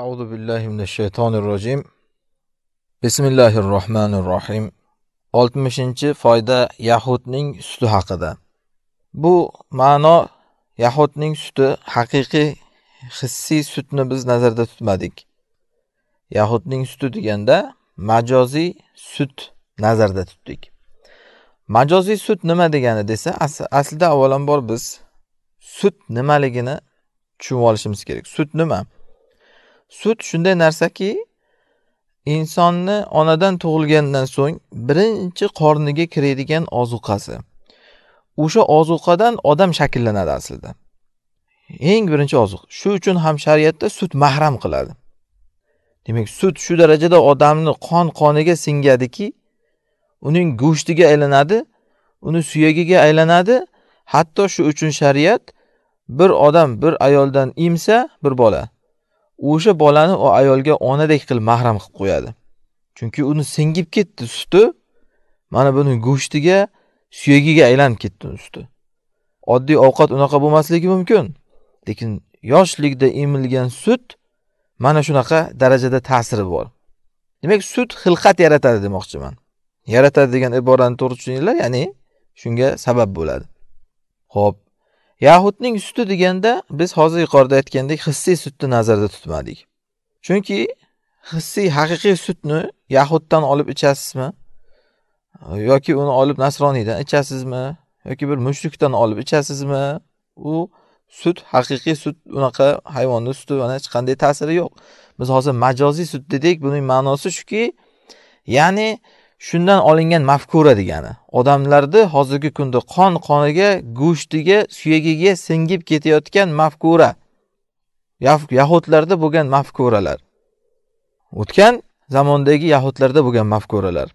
أعوذ بالله من الشيطان الرجيم بسم الله الرحمن الرحيم 60 foyda Yahudning suti haqida. Bu ma'no Yahudning suti haqiqiy hissiy sutni biz nazarda tutmadik. Yahudning suti deganda majoziy sut nazarda tutdik. Majoziy sut nima degani desa, aslida avvalambor biz sut nimaligini tushunib olishimiz kerak. Sut nima? sut shunday narsaki insonni onadan tug'ilgandan so'ng birinchi qorniga kiradigan ozuqasi o'sha ozuqadan odam shakllanadi aslida eng birinchi oziq shu uchun ham shariatda sut mahram qiladi demak sut shu darajada odamni qon qoniga singadiki uning go'shtiga aylanadi uni suyagiga aylanadi hatto shu uchun shariat bir odam bir ayoldan emsa bir bola o'sha bolani u ayolga onadek qilib mahram qilib qo'yadi chunki uni singib ketdi suti mana buni go'shtiga suyagiga aylanib ketdi suti oddiy ovqat unaqa bo'lmasligi mumkin lekin yoshlikda emilgan sut mana shunaqa darajada ta'siri bor demak sut xilqat yaratadi demoqchiman yaratadi degan iborani to'g'ri tushuninglar ya'ni shunga sabab bo'ladi ho'p Yahudning suti deganda biz hozir yuqorida aytgandek hissiy sutni nazarda tutmadik. Chunki hissiy haqiqiy sutni Yahuddan olib ichasizmi? Yoki uni olib nasroniydan ichasizmi? Yoki bir mushrikdan olib ichasizmi? U sut haqiqiy sut unaqa hayvonni suti mana hech qanday ta'siri yo'q. Biz hozir majoziy sut dedik, buning ma'nosi shuki, ya'ni shundan olingan mafkura degani odamlarni hozirgi kunda qon qoniga go'shtiga suyagiga singib ketayotgan mafkura yahudlarda bo'lgan mafkuralar o'tgan zamondagi yahudlarda bo'lgan mafkuralar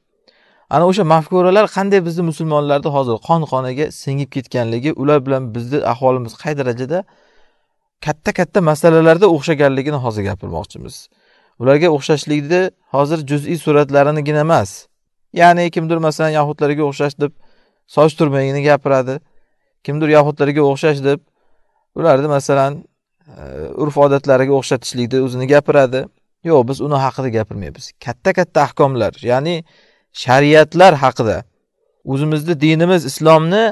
ana o'sha mafkuralar qanday bizni musulmonlarni hozir qon qoniga singib ketganligi ular bilan bizni ahvolimiz qay darajada katta katta masalalarda o'xshaganligini hozir gapirmoqchimiz ularga o'xshashlikni hozir juz'iy suratlarinigina emas ya'ni kimdir masalan yahudlarga o'xshash deb soch turmagini gapiradi kimdir yahudlarga o'xshash deb ularni masalan e, urf odatlariga o'xshatishlikni o'zini gapiradi yo'q biz uni haqida gapirmaymiz katta katta ahkomlar ya'ni shariatlar haqida o'zimizni dinimiz islomni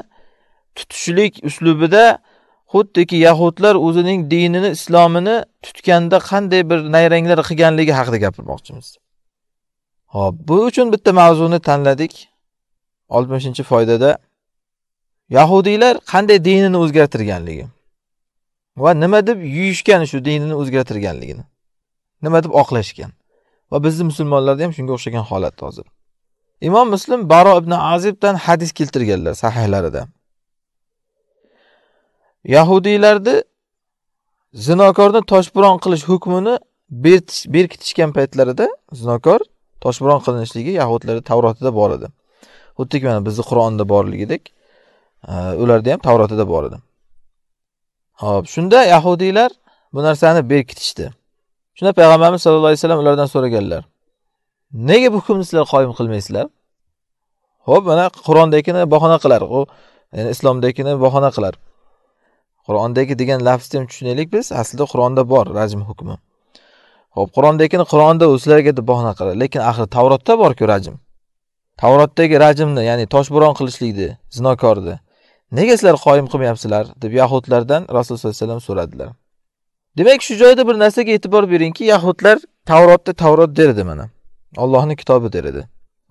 tutishlik uslubida xuddiki yahudlar o'zining dinini islomini tutganda qanday bir nayranglar qilganligi haqida gapirmoqchimiz Xo'p, bu uchun bitta mavzuni tanladik. oltmishinchi foydada Yahudiylar qanday dinini o'zgartirganligi va nima deb yuyishgan shu dinini o'zgartirganligini. Nima deb oqlashgan. Va bizni musulmonlarda ham shunga o'xshagan holat hozir. Imom Muslim Baro ibn Azibdan hadis keltirganlar sahihlarida. Yahudiylarni zinokorni toshburon qilish hukmini berkitishgan paytlarida zinokor toshbiron qilinishligi yahudlarni tavrotida bor edi xuddiki mana bizni qur'onda borligidek e, ularda ham tavrotida bor edi ho'p shunda yahudiylar bu narsani berkitishdi shunda payg'ambarimiz sallallohu alayhi vasallam ulardan so'raganlar nega bu hukmni sizlar qoyim qilmaysizlar ho'p mana qur'ondagini bahona qilar u ya'ni islomdagini bahona qilar qur'ondagi degan lafzni ham tushunaylik biz aslida qur'onda bor rajm hukmi ho'p Qur'on Qur'onda o'zlariga deb bahona qiladi, lekin axir Tavrotda bor-ku rajm. Tavrotdagi rajmni, ya'ni toshbo'ron qilishlikni, zinokorni nega sizlar qoyim qilmayapsizlar deb yahudlardan Rasululloh sallallohu alayhi vasallam so'radilar. Demak, shu joyda bir narsaga e'tibor beringki, yahudlar Tavrotda Tavrot der edi mana. Allohning kitobi der edi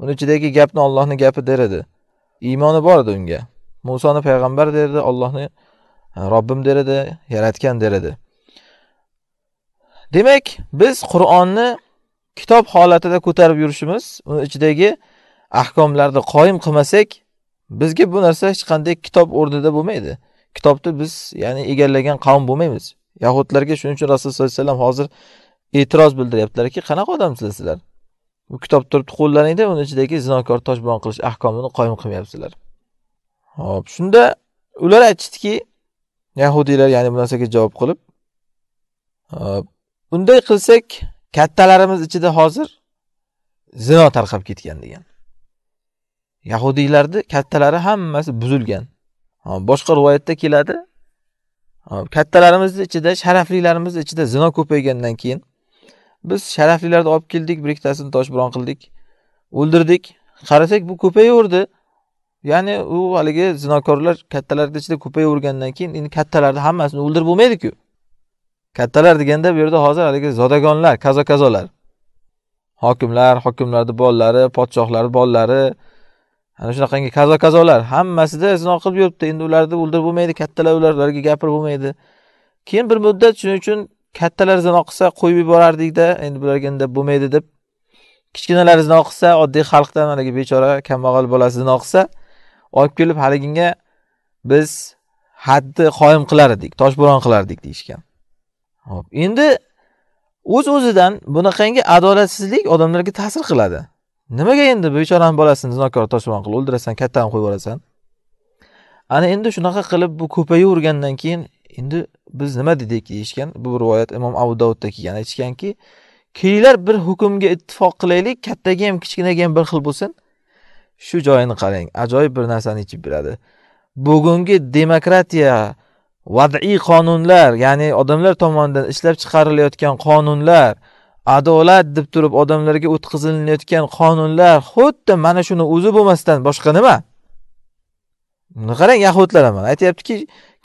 Uni ichidagi gapni Allohning gapi der edi Iymoni bor edi unga. Musoni payg'ambar derdi, ollohni Robbim der edi yaratgan der edi Demak, biz Qur'onni kitob holatida ko'tarib yurishimiz, uni ichidagi ahkomlarni qoyim qilmasak, bizga bu narsa hech qanday kitob o'rnida bo'lmaydi. Kitobni biz, ya'ni egallagan qavm bo'lmaymiz. Yahudlarga shuning uchun Rasululloh sollallohu alayhi vasallam hozir e'tiroz bildiryaptilarki, qanaqa odamsizlar sizlar? Bu kitob turibdi qo'llaringda, uni ichidagi zinokor toshbon qilish ahkomini qoyim qilmayapsizlar. Hop, shunda ular aytishdiki, yahudiylar ya'ni bu narsaga javob qilib, unday qilsak kattalarimiz ichida hozir zino tarqab ketgan degan yahudiylarni kattalari hammasi buzilgan boshqa rivoyatda keladi kattalarimizni ichida sharaflilarimizni ichida zino ko'paygandan keyin biz sharaflilarni olib keldik bir ikkitasini toshbiron qildik o'ldirdik qarasak bu ko'payaverdi ya'ni u haligi zinokorlar kattalarni ichida ko'payavergandan keyin endi kattalarni hammasini o'ldirib bo'lmaydiku kattalar deganda bu yerda hozir haligi zodagonlar kazo kazolar hokimlar hokimlarni bolalari podshohlarni bolalari ana shunaqangi kazo kazolar hammasida zino qilib yuribdi endi ularni o'ldirib bo'lmaydi kattalar ularga gapirib bo'lmaydi keyin bir muddat shuning uchun kattalar zino qilsa qo'yib yuborardikda endi bularga endi bo'lmaydi deb kichkinalar zino qilsa oddiy xalqdan haligi bechora kambag'al bolasi zino qilsa olib kelib haliginga biz haddi qoyim qilar edik toshbo'ron qilardik deyishgan hop endi o'z uz o'zidan bunaqangi adolatsizlik odamlarga ta'sir qiladi nimaga endi bechorani bolasini zinokor toshbon qilib o'ldirasan kattani qo'yib yuborasan ana endi shunaqa qilib bu ko'payavergandan keyin endi biz nima dedik deyishgan bu rivoyat imom abu davudda kelgan aytishganki kelinglar bir hukmga ittifoq qilaylik kattaga ham kichkinaga ham bir xil bo'lsin shu joyini qarang ajoyib bir narsani yechib beradi bugungi demokratiya vadiy qonunlar ya'ni odamlar tomonidan ishlab chiqarilayotgan qonunlar adolat deb turib odamlarga o'tkazilayotgan qonunlar xuddi mana shuni o'zi bo'lmasdan boshqa nima buni qarang yahudlar ham aytyaptiki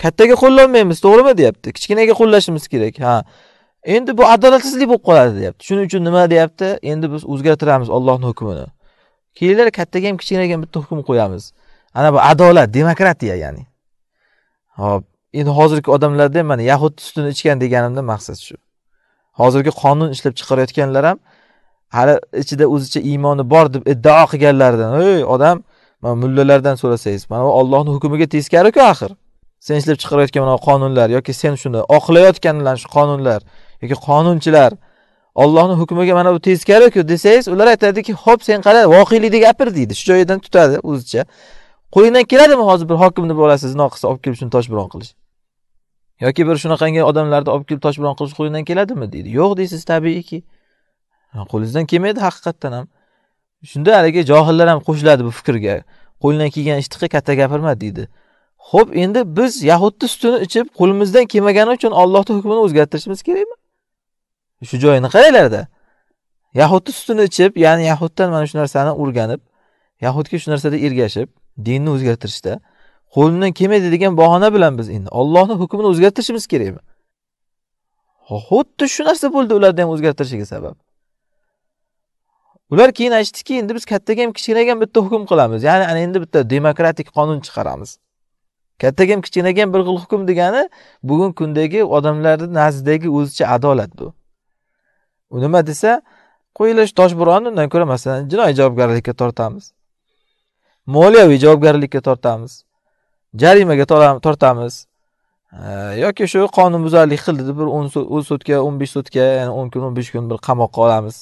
kattaga qo'llanmaymiz to'g'rimi deyapti kichkinaga qo'llashimiz kerak ha endi bu adolatsizlik bo'lib qoladi deyapti shuning uchun nima deyapti endi biz o'zgartiramiz ollohni hukmini kelinglar kattaga ham kichkinaga ham bitta hukm qo'yamiz ana bu adolat demokratiya ya'ni ho'p endi hozirgi ham mana yahud sutini ichgan deganimda maqsad shu hozirgi qonun ishlab chiqarayotganlar ham hali ichida o'zicha iymoni bor deb iddao qilganlardan ey odam mana mullalardan so'rasangiz mana bu ollohni hukmiga teskariku axir sen ishlab chiqarayotgan mana qonunlar yoki sen shuni oqlayotganlar shu qonunlar yoki qonunchilar ollohni hukmiga mana bu teskariku desangiz ular aytadiki ho'p sen qara voqelikni gapir deydi shu joyidan tutadi o'zicha qo'lingdan keladimi hozir bir hokimni bolasi zino qilsa olib kelib shuni toshbiron qilish yoki bir shunaqangi odamlarni olib kelib tosh bilan qilish qo'lingdan keladimi deydi yo'q deysiz tabiiyki qo'lingizdan kelmaydi haqiqatdan ham shunda haligi johillar ham qo'shiladi bu fikrga qo'lingdan kelgan ishni qil katta gapirma deydi ho'p endi biz yahudni sutini ichib qo'limizdan kelmagani uchun ollohni hukmini o'zgartirishimiz kerakmi shu joyini qaranglarda yahudni sutini ichib ya'ni yahuddan mana shu narsani o'rganib yahudga shu narsada ergashib dinni o'zgartirishda qo'limdan kelmaydi degan bahona bilan biz endi Allohning hukmini o'zgartirishimiz kerakmi? Xuddi shu narsa bo'ldi ularda ham o'zgartirishiga sabab. Ular keyin aytishdiki, endi biz kattaga ham kichkinaga ham bitta hukm qilamiz. Ya'ni ana endi bitta demokratik qonun chiqaramiz. Kattaga ham kichkinaga ham bir xil hukm degani bugungi kundagi odamlarni nazdidagi o'zicha adolat bu. U nima desa, qo'yilish toshburonni undan ko'ra masalan jinoiy javobgarlikka tortamiz moliyaviy javobgarlikka tortamiz jarimaga tortamiz yoki shu qonunbuzarlik qildi deb bir o'n sutka o'n besh sutka ya'ni o'n kun o'n besh kun bir qamoqqa olamiz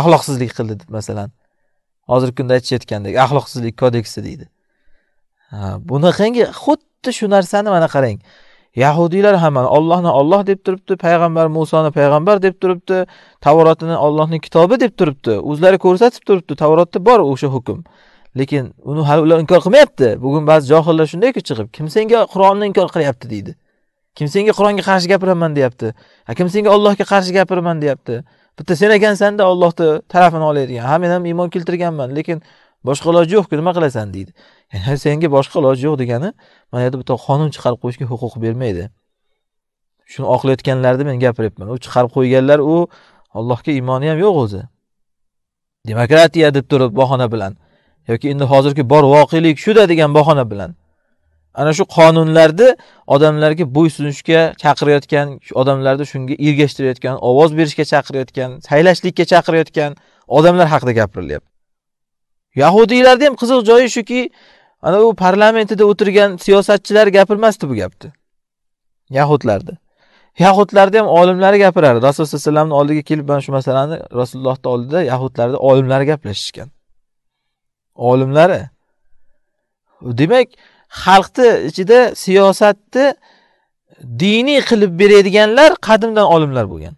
axloqsizlik qildi deb masalan hozirgi kunda aytishayotgandek axloqsizlik kodeksi deydi bunaqangi xuddi shu narsani mana qarang yahudiylar ham mana ollohni olloh deb turibdi payg'ambar musoni payg'ambar deb turibdi tavrotini ollohning kitobi deb turibdi o'zlari ko'rsatib turibdi tavrotda bor o'sha hukm lekin uni hali ular inkor qilmayapti bugun ba'zi johillar shundayku chiqib kim senga qur'onni inkor qilyapti deydi kim senga qur'onga qarshi gapiraman deyapti kim senga ollohga qarshi gapiraman deyapti bitta sen ekansanda ollohni tarafini oladigan ha men ham iymon keltirganman lekin boshqa iloji yo'qku nima qilasan deydi ya'ni senga boshqa iloji yo'q degani mana yerda bitta qonun chiqarib qo'yishga huquq bermaydi shuni oqlayotganlarni men gapiryapman u chiqarib qo'yganlar u allohga iymoni ham yo'q o'zi demokratiya deb turib bahona bilan yoki endi hozirgi bor voqelik shuda degan bahona bilan ana shu qonunlarni odamlarga bo'ysunishga chaqirayotgan odamlarni shunga ergashtirayotgan ovoz berishga chaqirayotgan saylashlikka chaqirayotgan odamlar haqida gapirilyapti yahudiylarni ham qiziq joyi shuki ana u parlamentida o'tirgan siyosatchilar gapirmasdi bu gapni yahudlarni yahudlarni ham olimlari gapirardi rasululloh alayhi vasallamni oldiga kelib mana shu masalani rasulullohni oldida yahudlarni olimlari gaplashishgan olimlari demak xalqni ichida siyosatni diniy qilib beradiganlar qadimdan olimlar bo'lgan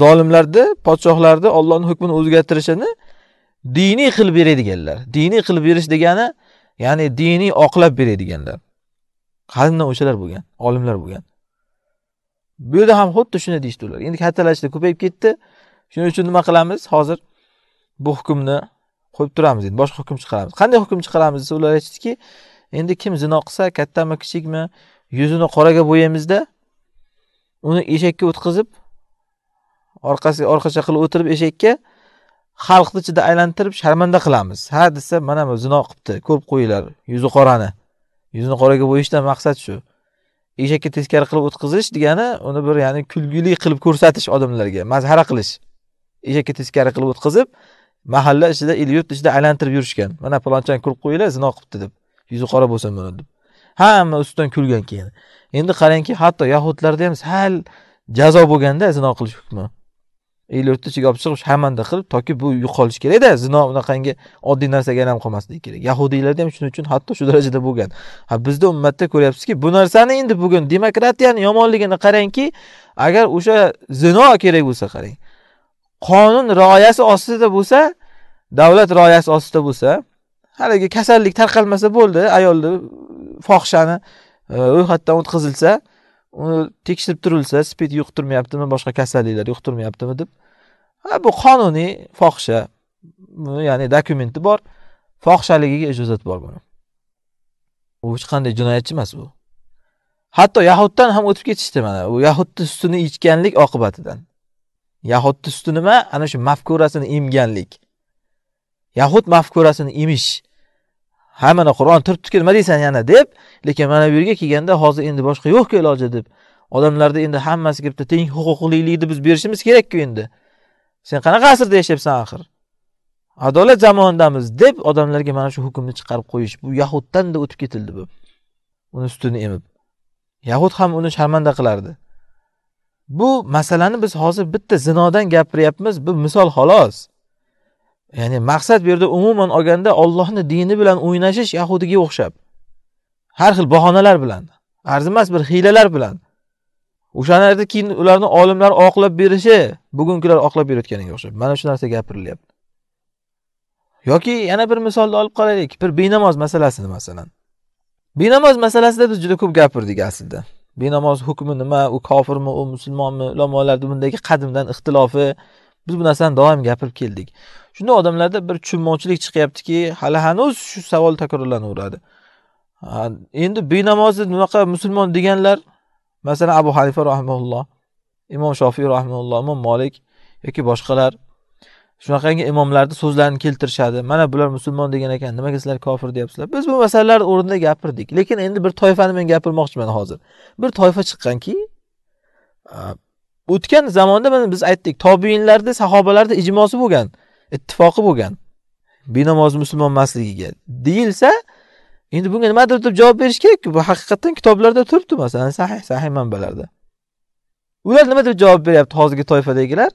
zolimlarni podshohlarni ollohni hukmini o'zgartirishini diniy qilib beradiganlar diniy qilib berish degani ya'ni diniy oqlab beradiganlar qadimdan o'shalar bo'lgan olimlar bo'lgan bu yerda ham xuddi shunday deyishdi ular endi kattalashdi ko'payib ketdi shuning uchun nima qilamiz hozir bu hukmni qo'yib turamiz endi boshqa hukm chiqaramiz qanday hukm chiqaramiz desa ular aytishdiki endi kim zino qilsa kattami kichikmi yuzini qoraga bo'yaymizda uni eshakka o'tkazib orqasiga orqacha qilib o'tirib eshakka xalqni ichida aylantirib sharmanda qilamiz ha desa mana bu zino qilibdi ko'rib qo'yinglar yuzi qorani yuzini qoraga bo'yishdan maqsad shu eshakka teskari qilib o'tkazish degani uni bir ya'ni kulgili qilib ko'rsatish odamlarga mazhara qilish eshakka teskari qilib o'tkazib mahalla ichida el yurt ichida aylantirib yurishgan mana palonchani kulib qo'yinglar zino qilibdi deb yuzi qora bo'lsin buni deb hamma ustidan kulgan keyin endi qarangki hatto yahudlarda ham sal jazo bo'lganda zino qilish hukmi el yurtni ichiga olib chiqib shamanda qilib toki bu yo'qolishi kerakda zino unaqangi oddiy narsaga aylanib qolmasligi kerak yahudiylarda ham shuning uchun hatto shu darajada bo'lgan ha bizda ummatda ko'ryapsizki bu narsani endi bugun demokratiyani yomonligini qarangki agar o'sha zino kerak bo'lsa qarang qonun rioyasi ostida bo'lsa davlat rioyasi ostida bo'lsa haligi kasallik tarqalmasa bo'ldi ayolni fohishani ro'yxatdan e, o'tkazilsa uni tekshirib turilsa spid yuqtirmayaptimi boshqa kasalliklar yuqtirmayaptimi deb bu qonuniy fohisha ya'ni dokumenti bor fohishaligiga ijozat bor buni u hech qanday jinoyatchi emas u hatto yahuddan ham o'tib ketishdi mana u yahudni sutini ichganlik oqibatidan yahud usti nima ana shu mafkurasini emganlik yahud mafkurasini emish ha mana qur'on turibdiku nima deysan yana deb lekin mana bu yerga kelganda hozir endi boshqa yo'qku iloji deb odamlarni endi hammasi bitta teng huquqlilikni biz berishimiz kerakku endi sen qanaqa asrda yashayapsan axir adolat zamonidamiz deb odamlarga mana shu hukmni chiqarib qo'yish bu yahuddan da o'tib ketildi bu uni ustini emib yahud ham uni sharmanda qilardi bu masalani biz hozir bitta zinodan gapiryapmiz bu misol xolos ya'ni maqsad bu yerda umuman olganda ollohni dini bilan o'ynashish yahudiga o'xshab har xil bahonalar bilan arzimas bir hiylalar bilan o'shalarda keyin ularni olimlar oqlab berishi bugungilar oqlab berayotganiga o'xshab mana shu narsa gapirilyapti yoki yana bir misolni olib qaraylik bir benamoz masalasini masalan benamoz masalasida biz juda ko'p gapirdik aslida benamoz hukmi nima u kofirmi u musulmonmi ulamolarni bundagi qadimdan ixtilofi biz bu narsani doim gapirib keldik shunda odamlarda bir tushunmovchilik chiqyaptiki hali hanuz shu savol takrorlanaveradi endi benamozni bunaqa musulmon deganlar masalan abu hanifa rahimulloh imom shofiy rahimulloh imom molik yoki boshqalar shunaqangi imomlarni so'zlarini keltirishadi mana bular musulmon degan ekan nimaga sizlar kofir deyapsizlar biz bu masalalar o'rnida gapirdik lekin endi bir toifani men gapirmoqchiman hozir bir toifa chiqqanki o'tgan zamonda mana biz aytdik tobiinlarda sahobalarda ijmosi bo'lgan ittifoqi bo'lgan benamoz musulmon emasligiga deyilsa endi bunga nimadir deb javob berish kerakku bu haqiqatdan kitoblarda turibdi masalan sahih sahih manbalarda ular nima deb javob beryapti hozirgi toifadagilar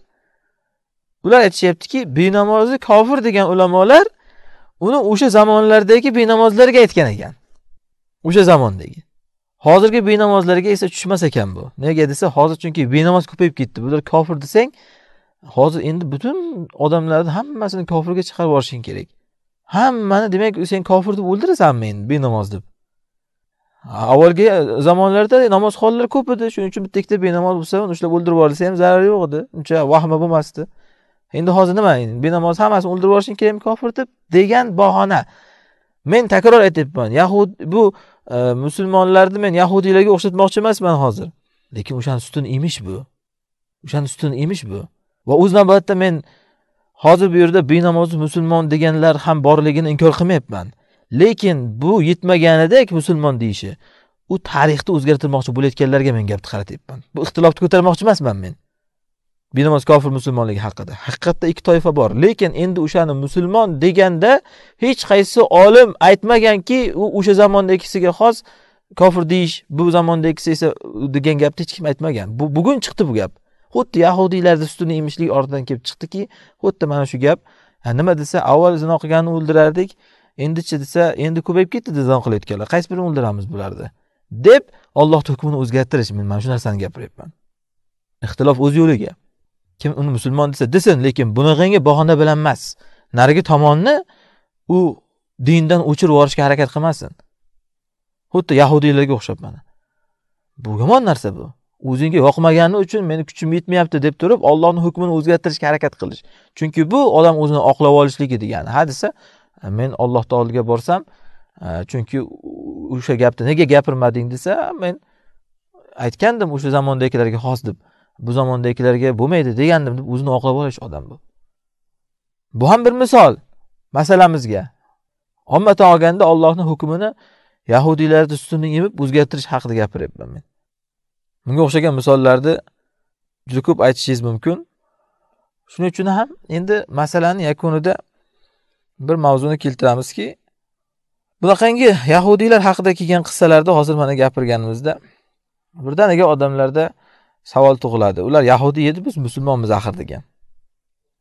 ular aytishyaptiki benamozni kofir degan ulamolar uni o'sha zamonlardagi benamozlarga aytgan ekan o'sha zamondagi hozirgi benamozlarga esa tushmas ekan bu nega desa hozir chunki benamoz ko'payib ketdi bular kofir desang hozir endi butun odamlarni hammasini kofirga chiqarib yuborishing kerak hammani demak sen kofir deb o'ldirasanmi endi benamoz deb avvalgi zamonlarda namozxonlar ko'p edi shuning uchun bitta ikkita benamoz bo'lsa uni ushlab o'ldirib yuborilsa ham zarari yo'q edi uncha vahima bo'lmasdi endi hozir nima benamoz hammasini o'ldirib yuborishing kerakmi kofir deb degan bahona men takror aytyapman yahud bu e, musulmonlarni men yahudiylarga o'xshatmoqchi emasman hozir lekin o'shani sutini emish bu o'shani sutini emish bu va o'z navbatida men hozir bu yerda benamoz musulmon deganlar ham borligini inkor qilmayapman lekin bu yetmaganidek musulmon deyishi u tarixni o'zgartirmoqchi bo'layotganlarga men gapni qaratyapman bu ixtilofni ko'tarmoqchi emasman men benamoz kofir musulmonligi haqida haqiqatda ikki toifa bor lekin endi o'shani musulmon deganda hech qaysi olim aytmaganki u o'sha zamondagisiga xos kofir deyish bu zamondagisi esa degan gapni hech kim aytmagan bu bugun chiqdi bu gap xuddi yahudiylarni sutini emishlik ortidan kelib chiqdiki xuddi mana shu gap nima desa avval zino qilganni o'ldirardik endichi desa endi ko'payib ketdi zino qilayotganlar qaysi birini o'ldiramiz bularni deb ollohni hukmini o'zgartirish men mana shu narsani gapiryapman ixtilof o'z yo'liga kim uni musulmon desa desin lekin bunaqangi bahona bilan emas narigi tomonni u dindan o'chirib yuborishga harakat qilmasin xuddi yahudiylarga o'xshab mana bu yomon narsa bu o'zingga yoqmagani uchun meni kuchim yetmayapti deb turib ollohni hukmini o'zgartirishga harakat qilish chunki bu odam o'zini oqlab olishligi degani ha desa e, men olloh taologa borsam e, chunki o'sha gapni nega gapirmading desa men aytgandim o'sha zamondagilarga xos deb bu zamondagilarga bo'lmaydi degandim deb o'zini oqlab olish odam bu bu ham bir misol masalamizga ommatan olganda ollohni hukmini yahudiylarni sutini yemib o'zgartirish haqida gapiryapman men bunga o'xshagan misollarni juda ko'p aytishingiz mumkin shuning uchun ham endi masalani yakunida bir mavzuni keltiramizki bunaqangi yahudiylar haqida kelgan qissalarda hozir mana gapirganimizda birdaniga odamlarda savol tug'iladi ular yahudiy edi biz musulmonmiz axir degan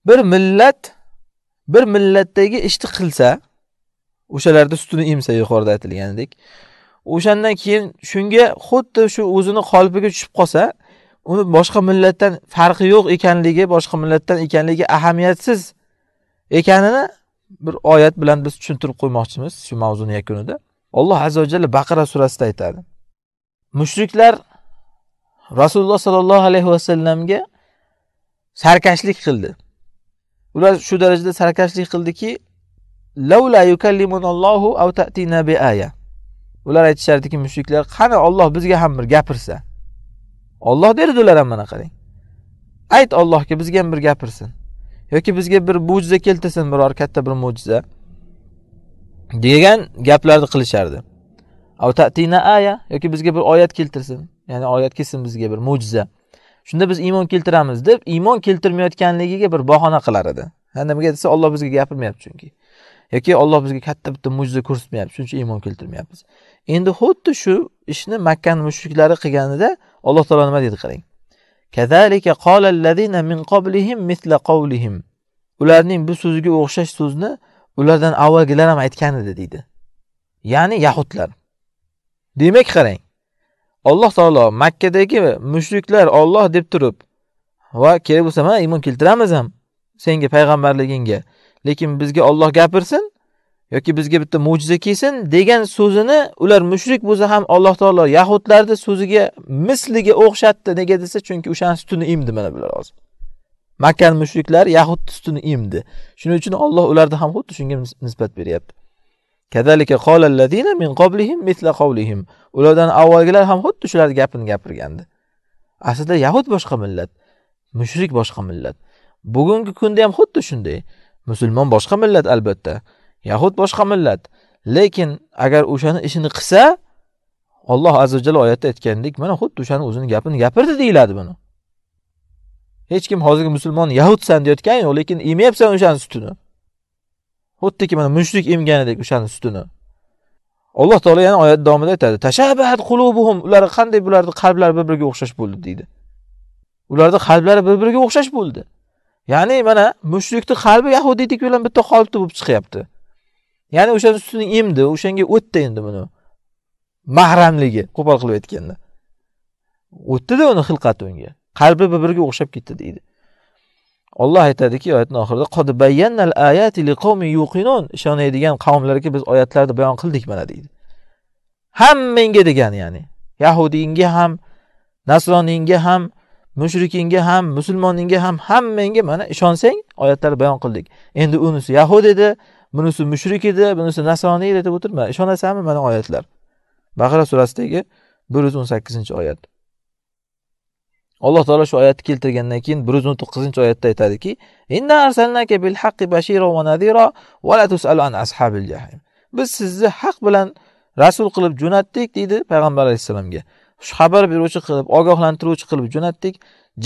bir millat bir millatdagi ishni qilsa o'shalarda sutini emsa yuqorida aytilganidek o'shandan keyin shunga xuddi shu o'zini qolpiga tushib qolsa uni boshqa millatdan farqi yo'q ekanligi boshqa millatdan ekanligi ahamiyatsiz ekanini bir oyat bilan biz tushuntirib qo'ymoqchimiz shu mavzuni yakunida alloh azza jalla baqara surasida aytadi mushriklar rasululloh sollallohu alayhi vasallamga sarkashlik qildi ular shu darajada sarkashlik qildiki yukallimunallohu tatina aya ular aytishardiki mushuklar qani olloh bizga ham bir gapirsa olloh ular ham mana qarang ayt ollohga bizga ham bir gapirsin yoki bizga bir mo'jiza keltirsin biror katta bir mo'jiza degan gaplarni qilishardi tatina aya yoki bizga bir oyat keltirsin ya'ni oyat kelsin bizga bir mo'jiza shunda biz iymon keltiramiz deb iymon keltirmayotganligiga bir bahona qilar edi ha nimaga desa olloh bizga gapirmayapti chunki yoki olloh bizga katta bitta mo'jiza ko'rsatmayapti shuning uchun iymon keltirmayapmiz endi xuddi shu ishni makkani mushriklari qilganida alloh taolo nima deydi qarang kazalika min ularning bu so'ziga o'xshash so'zni ulardan avvalgilar ham aytgan edi deydi ya'ni yahudlar demak qarang alloh taolo makkadagi mushriklar olloh deb turib va kerak bo'lsa mana iymon keltiramiz ham senga payg'ambarligingga lekin bizga olloh gapirsin yoki bizga bitta mo'jiza kelsin degan so'zini ular mushrik bo'lsa ham alloh taolo yahudlarni so'ziga misliga o'xshatdi nega desa chunki o'shani sutini emdi mana bular hozir makkani mushriklari yahud sutini emdi shuning uchun olloh ularni ham xuddi shunga nisbat beryapti Kadalika qala allazina min qoblihim mithla qawlihim. Ulardan avvalgilar ham xuddi shularni gapini gapirgandi. Aslida yahud boshqa millat, mushrik boshqa millat. Bugungi kunda ham xuddi shunday. Musulmon boshqa millat albatta, yahud boshqa millat. Lekin agar o'shani ishini qilsa, Alloh azza va jalla oyatda aytgandek, mana xuddi o'shani o'zini gapini gapirdi deyiladi buni. Hech kim hozirgi musulmon yahudsan deyotgani yo'q, lekin emayapsan o'shani sutini. xuddiki mana mushrik emganidek o'shani sutini alloh taolo yana oyat davomida aytadi tashabahat qulubuhum ular qanday bularni qalblari bir biriga o'xshash bo'ldi deydi ularni qalblari bir biriga o'xshash bo'ldi ya'ni mana mushrikni qalbi yahudiydiki bilan bitta qolipda bo'lib chiqyapti ya'ni o'shani sutini emdi o'shanga o'tdi endi buni mahramligi qo'pol qilib aytganda o'tdida uni xilqati unga qalbi bir biriga o'xshab ketdi deydi Alloh aytadiki, oyatni oxirida qod bayyannal ayati liqaumin yuqinun ishonadigan qavmlarga biz oyatlarni bayon qildik mana deydi. Hammangga degan ya'ni yahudiyingga ham, nasroniyingga ham, mushrikingga ham, musulmoningga ham hammangga mana ishonsang oyatlar bayon qildik. Endi unisi yahud edi, bunisi mushrik edi, bunisi nasroniy edi deb o'tirma. Ishonasanmi mana oyatlar? Baqara surasidagi 118-oyat. alloh taolo shu oyatni keltirgandan keyin bir yuz o'n to'qqizinchi oyatda aytadiki biz sizni haq bilan rasul qilib jo'natdik deydi payg'ambar alayhissalomga shu xabar beruvchi qilib ogohlantiruvchi qilib jo'natdik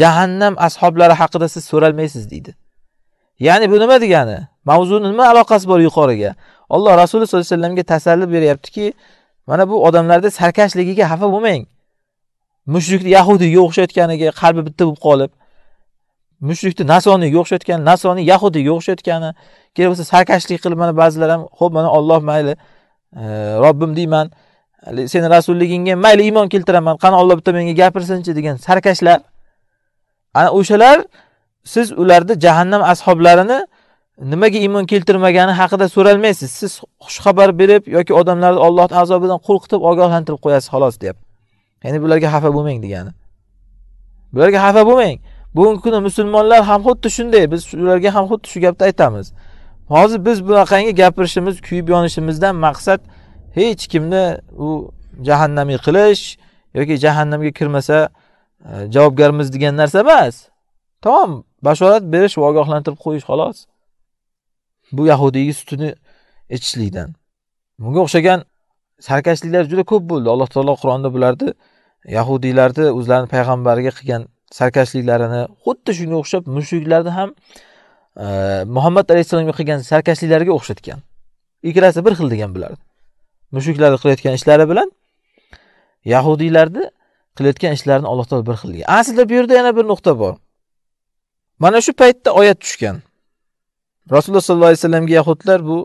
jahannam ashoblari haqida siz so'ralmaysiz deydi ya'ni bu nima degani mavzuni nima aloqasi bor yuqoriga alloh rasuli sollallohu alayhi vasallamga tasalli beryaptiki mana bu odamlarni sarkashligiga xafa bo'lmang mushrikni yahudiyga o'xshayotganiga qalbi bitta bo'lib qolib mushrikni nasoniyga o'xshayotgani nasoniy yahudiyga o'xshayotgani kerak bo'lsa sarkashlik qilib mana ba'zilar ham ho'p mana olloh mayli e, robbim deyman seni rasulligingga mayli iymon keltiraman qani olloh bitta menga gapirsinchi degan sarkashlar ana o'shalar siz ularni jahannam ashoblarini nimaga iymon keltirmagani haqida so'ralmaysiz siz xushxabar berib yoki odamlarni ollohni azobidan qo'rqitib ogohlantirib qo'yasiz xolos deyapti ya'ni bularga xafa bo'lmang degani bularga xafa bo'lmang bugungi kunda musulmonlar ham xuddi shunday biz ularga ham xuddi shu gapni aytamiz hozir biz bunaqangi gapirishimiz kuyib yonishimizdan maqsad hech kimni u jahannamiy qilish yoki jahannamga kirmasa e, javobgarmiz degan narsa emas tamom bashorat berish va ogohlantirib qo'yish xolos bu yahudiyni sutini ichishlikdan bunga o'xshagan sarkashliklar juda ko'p bo'ldi alloh taolo qur'onda bularni yahudiylarni o'zlarini payg'ambariga qilgan sarkashliklarini xuddi shunga o'xshab mushuklarni ham e, muhammad alayhissalomga qilgan sarkashliklariga o'xshatgan ikkalasi bir xil degan bularni mushuklarni qilayotgan ishlari bilan yahudiylarni qilayotgan ishlarini alloh taolo bir xil degan aslida ah, bu yerda yana bir nuqta bor mana shu paytda oyat tushgan rasululloh sollallohu alayhi vasallamga yahudlar bu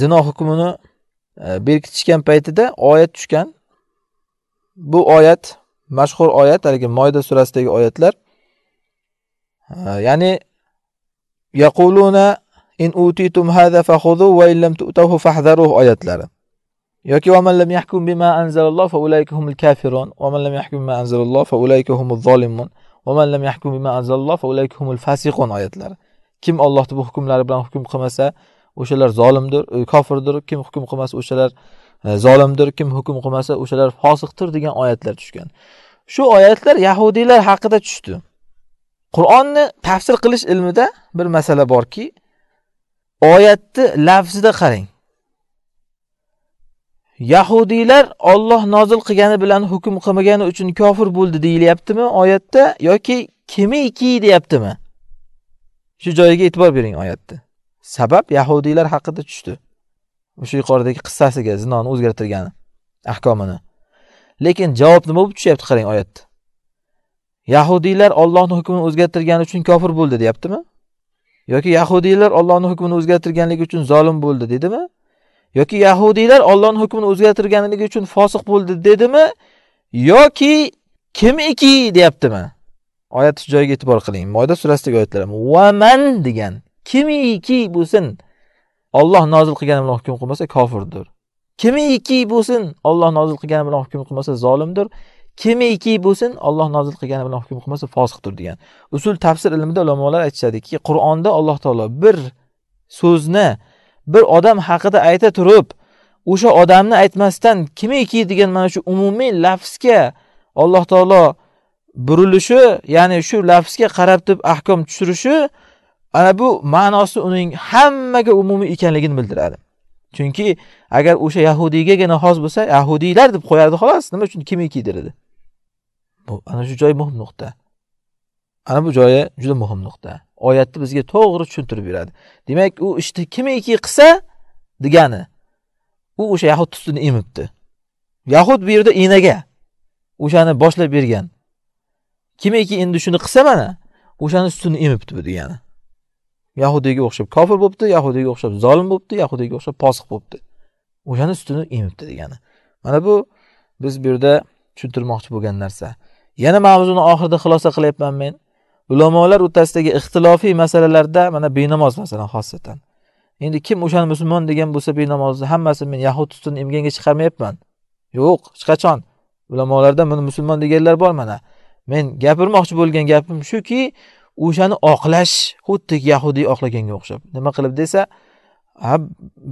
zino hukmini e, berkitishgan paytida oyat tushgan bu oyat mashhur oyat haligi moyda surasidagi oyatlar ya'ni yaquluna in utitum hada fakhudhu va in lam tu'tahu fahdharu oyatlari yoki va man lam yahkum bima anzalalloh fa ulayka humul kafirun va man lam yahkum bima anzalalloh fa ulayka humuz zolimun va man lam yahkum bima anzalalloh fa ulayka humul fasiqun oyatlari kim Allohning bu hukmlari bilan hukm qilmasa o'shalar zolimdir kofirdir kim hukm qilmasa o'shalar E, zolimdir kim hukm qilmasa o'shalar fosiqdir degan oyatlar tushgan shu oyatlar yahudiylar haqida tushdi qur'onni tafsir qilish ilmida bir masala borki oyatni lafzida qarang yahudiylar Alloh nozil qilgani bilan hukm qilmagani uchun kofir bo'ldi deyilyaptimi oyatda yoki kimiki deyaptimi shu joyiga e'tibor bering oyatni sabab yahudiylar haqida tushdi o'sha yuqoridagi qissasiga zinoni o'zgartirgani ahkomini lekin javob nima bo'lib tushyapti qarang oyatda yahudiylar ollohni hukmini o'zgartirgani uchun kofir bo'ldi deyaptimi yoki yahudiylar ollohni hukmini o'zgartirganligi uchun zolim bo'ldi dedimi yoki yahudiylar ollohni hukmini o'zgartirganligi uchun fosiq bo'ldi dedimi yoki kimiki deyaptimi oyat joyiga e'tibor qiling moyda surasidagi oyatlar vaman degan kimiki bo'lsin Alloh nozil qilgani bilan hukm qilmasa kofirdir kimiki bo'lsin Alloh nozil qilgani bilan hukm qilmasa zolimdir kimiki bo'lsin Alloh nozil qilgani bilan hukm qilmasa fosiqdir degan usul tafsir ilmida ulamolar aytishadiki qur'onda alloh taolo bir so'zni bir odam haqida ayta turib o'sha odamni aytmasdan kimiki degan mana shu umumiy lafzga alloh taolo burilishi ya'ni shu lafzga qarab turib ahkom tushirishi ana bu ma'nosi uning hammaga umumiy ekanligini bildiradi chunki agar o'sha yahudiygagina xos bo'lsa yahudiylar deb qo'yardi xolos nima uchun kimiki kiydiradi bu ana shu joy muhim nuqta ana bu joyi juda muhim nuqta oyatni bizga to'g'ri tushuntirib beradi demak u ishni işte, kimiki qilsa degani u o'sha yahud tutini emibdi yahud bu yerda enaga o'shani boshlab bergan kimiki endi shuni qilsa mana o'shani sutini emibdi bu degani yahudiyga o'xshab kofir bo'libdi yahudiyga o'xshab zolim bo'libdi yahudiyga o'xshab posiq bo'libdi o'shani ustini emibdi degani mana bu biz bu yerda tushuntirmoqchi bo'lgan narsa yana mavzuni oxirida xulosa qilyapman men ulamolar o'rtasidagi ixtilofiy masalalarda mana benamoz masalan xosatan endi kim o'shani musulmon degan bo'lsa benamozni hammasi men yahud ustini emganga chiqarmayapman yo'q hech qachon ulamolarda buni musulmon deganlar bor mana men gapirmoqchi bo'lgan gapim shuki o'shani oqlash xuddi yahudiy oqlaganga o'xshab nima qilib desa ha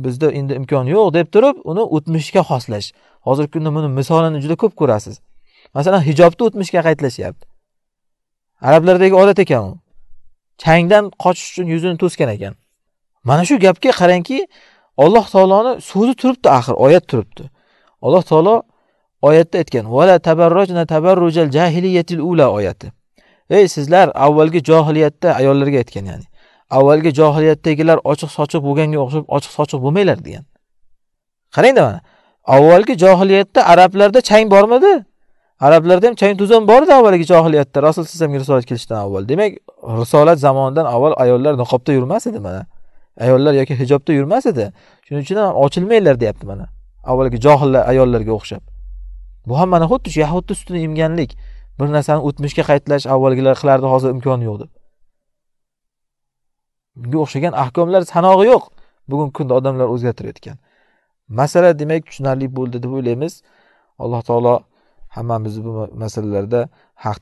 bizda endi imkon yo'q deb turib uni o'tmishga xoslash hozirgi kunda buni misolini juda ko'p ko'rasiz masalan hijobni o'tmishga qaytlashyapti arablardagi odat ekan u changdan qochish uchun yuzini to'sgan ekan mana shu gapga qarangki alloh taoloni so'zi turibdi axir oyat turibdi alloh taolo oyatda aytgan vala tabarrojna tabarrujal jahiliyatil ula oyati ey sizlar avvalgi johiliyatda ayollarga aytgan ya'ni avvalgi johiliyatdagilar ochiq sochiq bo'lganga o'xshab ochiq sochiq bo'lmanglar degan qarangda mana avvalgi johiliyatda arablarda chang bormidi arablarda ham chang to'zon bor edi avvalgi johiliyatda rasul alayhisalomga risolat kelishidan avval demak risolat zamonidan avval ayollar niqobda yurmas edi mana ayollar yoki hijobda yurmas edi shuning uchun ham ochilmanglar deyapti mana avvalgi johillar ayollarga o'xshab bu ham mana xuddi shu yahudni sutini emganlik bir narsani o'tmishga qaytlash avvalgilar qilardi hozir imkoni yo'q deb bunga o'xshagan ahkomlar sanog'i yo'q bugungi kunda odamlar o'zgartirayotgan masala demak tushunarli bo'ldi deb o'ylaymiz alloh taolo hammamizni bu masalalarda haq